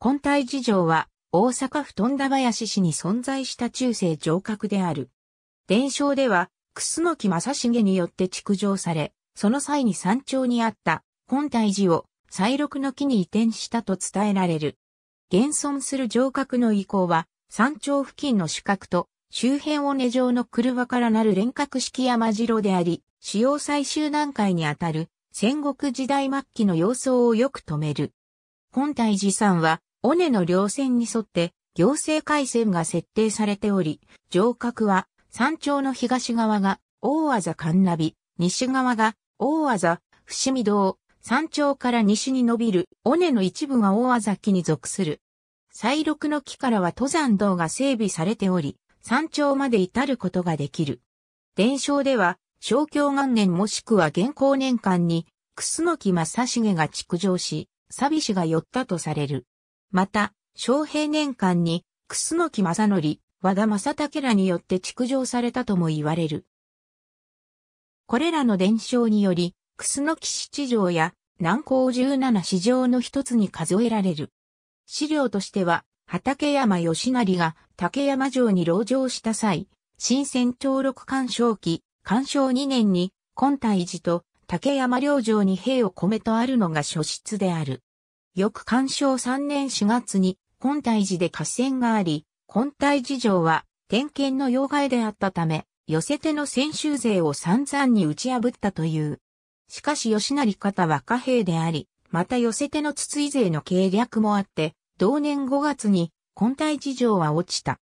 本体寺城は大阪府富田林市に存在した中世城郭である。伝承では、楠木正成によって築城され、その際に山頂にあった本体寺を再録の木に移転したと伝えられる。現存する城郭の遺構は、山頂付近の主郭と周辺を根状の車からなる連郭式山城であり、使用最終段階にあたる戦国時代末期の様相をよく止める。本体寺山は尾根の稜線に沿って行政回線が設定されており、城郭は山頂の東側が大技神ナビ、西側が大技伏見堂、山頂から西に伸びる尾根の一部が大技木に属する。西麓の木からは登山道が整備されており、山頂まで至ることができる。伝承では、正教元年もしくは現行年間に、楠木正成が築城し、サビが寄ったとされる。また、昭平年間に、楠木正則、和田正武らによって築城されたとも言われる。これらの伝承により、楠木七条や南高十七市場の一つに数えられる。資料としては、畠山義成が竹山城に籠城した際、新鮮長六干渉期、干渉2年に、今大寺と竹山領城に兵を込めとあるのが書出である。翌干渉3年4月に、本体寺で合戦があり、本体寺城は、点検の要害であったため、寄せ手の先週勢を散々に打ち破ったという。しかし吉成方は貨幣であり、また寄せ手の筒井勢の計略もあって、同年5月に、本体寺城は落ちた。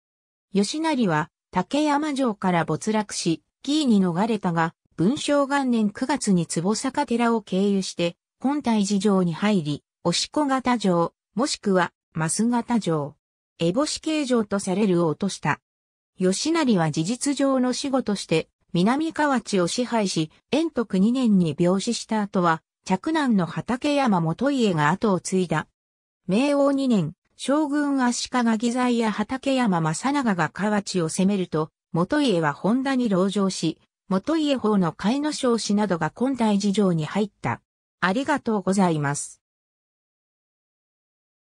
吉成は、竹山城から没落し、紀に逃れたが、文章元年9月に坪坂寺を経由して、本体寺城に入り、押し子型城、もしくは、マス型城。エボシ形状とされるを落とした。吉成は事実上の死後として、南河内を支配し、延徳2年に病死した後は、嫡男の畠山元家が後を継いだ。明王2年、将軍足利義在や畠山正長が河内を攻めると、元家は本田に籠城し、元家法の甲斐の少子などが今大事情に入った。ありがとうございます。